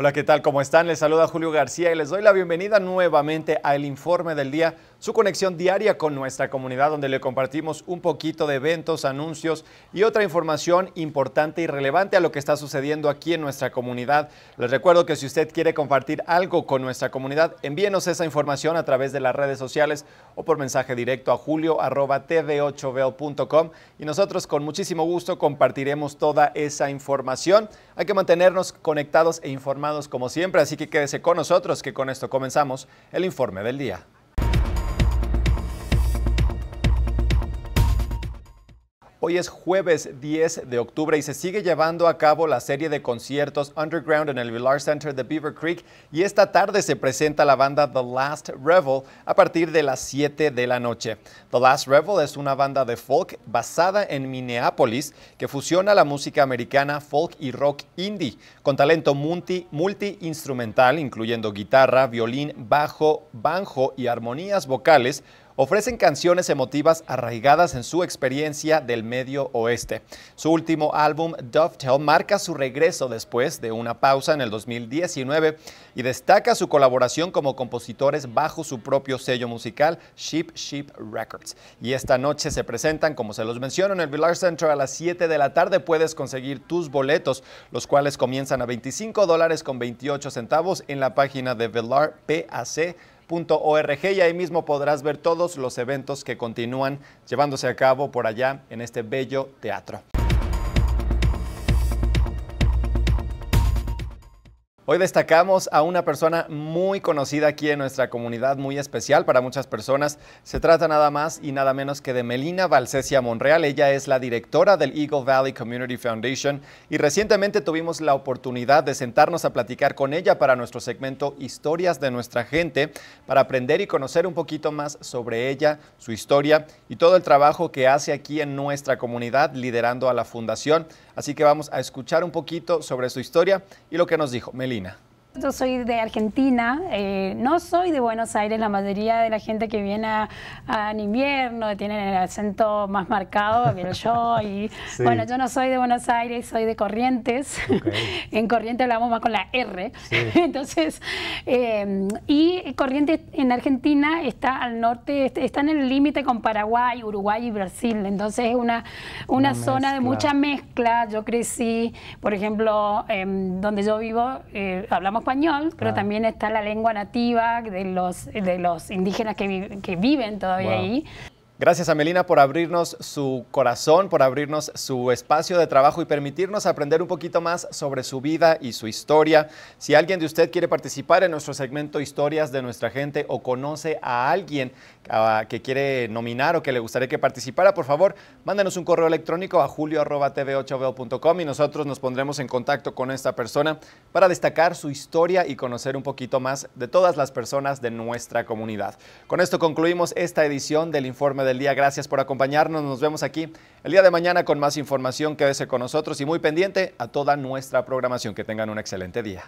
Hola, ¿qué tal? ¿Cómo están? Les saluda Julio García y les doy la bienvenida nuevamente a El Informe del Día, su conexión diaria con nuestra comunidad donde le compartimos un poquito de eventos, anuncios y otra información importante y relevante a lo que está sucediendo aquí en nuestra comunidad. Les recuerdo que si usted quiere compartir algo con nuestra comunidad, envíenos esa información a través de las redes sociales o por mensaje directo a julio.tv8veo.com y nosotros con muchísimo gusto compartiremos toda esa información. Hay que mantenernos conectados e informados como siempre, así que quédese con nosotros que con esto comenzamos el informe del día. Hoy es jueves 10 de octubre y se sigue llevando a cabo la serie de conciertos underground en el Villar Center de Beaver Creek y esta tarde se presenta la banda The Last Revel a partir de las 7 de la noche. The Last Revel es una banda de folk basada en Minneapolis que fusiona la música americana, folk y rock indie con talento multi-instrumental incluyendo guitarra, violín, bajo, banjo y armonías vocales ofrecen canciones emotivas arraigadas en su experiencia del medio oeste. Su último álbum, Dovetail, marca su regreso después de una pausa en el 2019 y destaca su colaboración como compositores bajo su propio sello musical, Sheep Sheep Records. Y esta noche se presentan, como se los menciono, en el Villar Center a las 7 de la tarde. Puedes conseguir tus boletos, los cuales comienzan a 25 dólares con 28 centavos en la página de Villar PAC. .org y ahí mismo podrás ver todos los eventos que continúan llevándose a cabo por allá en este bello teatro. Hoy destacamos a una persona muy conocida aquí en nuestra comunidad, muy especial para muchas personas. Se trata nada más y nada menos que de Melina Valcesia Monreal. Ella es la directora del Eagle Valley Community Foundation y recientemente tuvimos la oportunidad de sentarnos a platicar con ella para nuestro segmento Historias de nuestra gente, para aprender y conocer un poquito más sobre ella, su historia y todo el trabajo que hace aquí en nuestra comunidad liderando a la fundación. Así que vamos a escuchar un poquito sobre su historia y lo que nos dijo Melina. Carolina. Yo soy de Argentina, eh, no soy de Buenos Aires, la mayoría de la gente que viene en invierno tiene el acento más marcado que yo. Y, Bueno, yo no soy de Buenos Aires, soy de Corrientes. en Corrientes hablamos más con la R. Entonces, em, y Corrientes en Argentina está al norte, este, está en el límite con Paraguay, Uruguay y Brasil. Entonces es una, una, zona de mucha mezcla. Yo crecí, por ejemplo, em, donde yo vivo, eh, hablamos español, pero también está la lengua nativa de los, de los indígenas que, que viven todavía ahí. Gracias a Melina por abrirnos su corazón, por abrirnos su espacio de trabajo y permitirnos aprender un poquito más sobre su vida y su historia. Si alguien de usted quiere participar en nuestro segmento Historias de nuestra gente o conoce a alguien ah, que quiere nominar o que le gustaría que participara, por favor, mándenos un correo electrónico a julio.tv8veo.com y nosotros nos pondremos en contacto con esta persona para destacar su historia y conocer un poquito más de todas las personas de nuestra comunidad. Con esto concluimos esta edición del informe de día. Gracias por acompañarnos. Nos vemos aquí el día de mañana con más información. Quédese con nosotros y muy pendiente a toda nuestra programación. Que tengan un excelente día.